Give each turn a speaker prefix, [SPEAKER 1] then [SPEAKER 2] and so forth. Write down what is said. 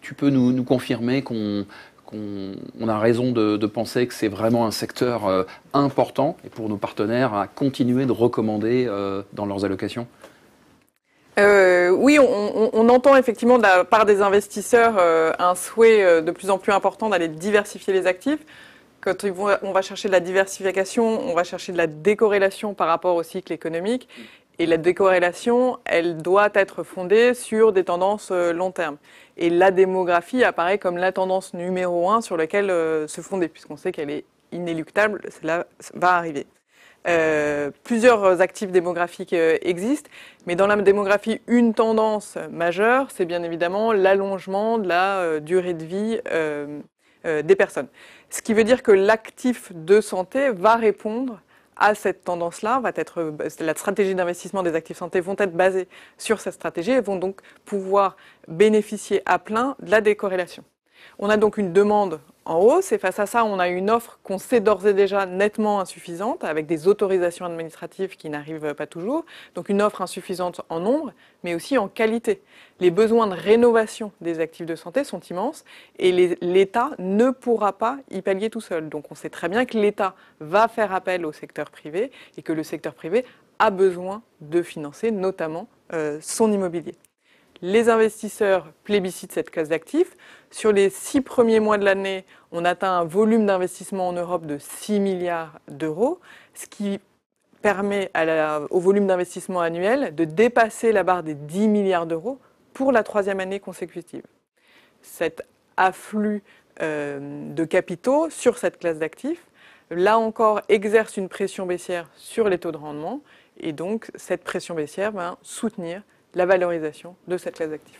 [SPEAKER 1] tu peux nous, confirmer qu'on a raison de, penser que c'est vraiment un secteur euh, important et pour nos partenaires à continuer de recommander euh, dans leurs allocations euh, oui, on, on, entend effectivement de la part des investisseurs un souhait de plus en plus important d'aller diversifier les actifs. Quand on va chercher de la diversification, on va chercher de la décorrélation par rapport au cycle économique. Et la décorrélation, elle doit être fondée sur des tendances euh, long terme. Et la démographie apparaît comme la tendance numéro un sur laquelle euh, se fonder, puisqu'on sait qu'elle est inéluctable, cela va arriver. Euh, plusieurs actifs démographiques existent, mais dans la démographie, une tendance majeure, c'est bien évidemment l'allongement de la durée de vie des personnes. Ce qui veut dire que l'actif de santé va répondre à cette tendance-là, va être bah, la stratégie d'investissement des actifs santé vont être basées sur cette stratégie et vont donc pouvoir bénéficier à plein de la décorrélation. On a donc une demande en haut, c'est face à ça, on a une offre qu'on sait d'ores et déjà nettement insuffisante, avec des autorisations administratives qui n'arrivent pas toujours. Donc une offre insuffisante en nombre, mais aussi en qualité. Les besoins de rénovation des actifs de santé sont immenses et l'État ne pourra pas y pallier tout seul. Donc on sait très bien que l'État va faire appel au secteur privé et que le secteur privé a besoin de financer notamment euh, son immobilier. Les investisseurs plébiscitent cette classe d'actifs. Sur les six premiers mois de l'année, on atteint un volume d'investissement en Europe de 6 milliards d'euros, ce qui permet au volume d'investissement annuel de dépasser la barre des 10 milliards d'euros pour la troisième année consécutive. Cet afflux euh, de capitaux sur cette classe d'actifs, là encore, exerce une pression baissière sur les taux de rendement et donc cette pression baissière va soutenir la valorisation de cette classe d'actifs.